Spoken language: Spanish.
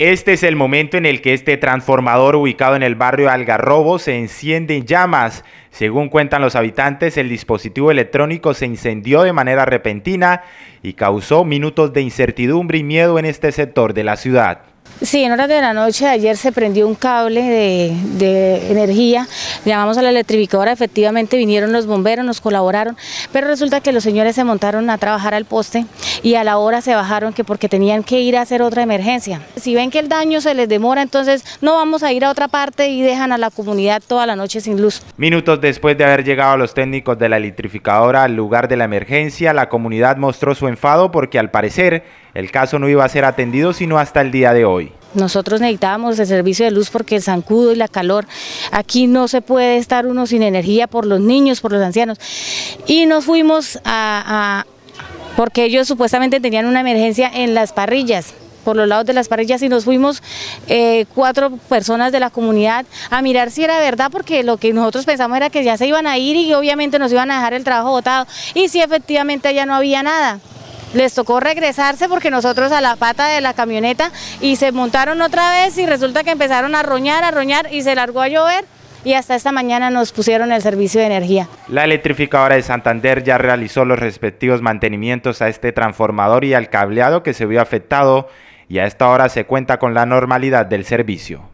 Este es el momento en el que este transformador ubicado en el barrio Algarrobo se enciende en llamas. Según cuentan los habitantes, el dispositivo electrónico se incendió de manera repentina y causó minutos de incertidumbre y miedo en este sector de la ciudad. Sí, en horas de la noche ayer se prendió un cable de, de, energía, llamamos a la electrificadora, efectivamente vinieron los bomberos, nos colaboraron, pero resulta que los señores se montaron a trabajar al poste y a la hora se bajaron que porque tenían que ir a hacer otra emergencia. Si ven que el daño se les demora, entonces no vamos a ir a otra parte y dejan a la comunidad toda la noche sin luz. Minutos después de haber llegado los técnicos de la electrificadora al lugar de la emergencia, la comunidad mostró su enfado porque al parecer el caso no iba a ser atendido sino hasta el día de hoy. Nosotros necesitábamos el servicio de luz porque el zancudo y la calor, aquí no se puede estar uno sin energía por los niños, por los ancianos. Y nos fuimos a porque ellos supuestamente tenían una emergencia en las parrillas por los lados de las parrillas y nos fuimos eh, cuatro personas de la comunidad a mirar si era verdad porque lo que nosotros pensamos era que ya se iban a ir y obviamente nos iban a dejar el trabajo botado y si efectivamente ya no había nada. Les tocó regresarse porque nosotros a la pata de la camioneta y se montaron otra vez y resulta que empezaron a roñar, a roñar y se largó a llover y hasta esta mañana nos pusieron el servicio de energía. La electrificadora de Santander ya realizó los respectivos mantenimientos a este transformador y al cableado que se vio afectado y a esta hora se cuenta con la normalidad del servicio.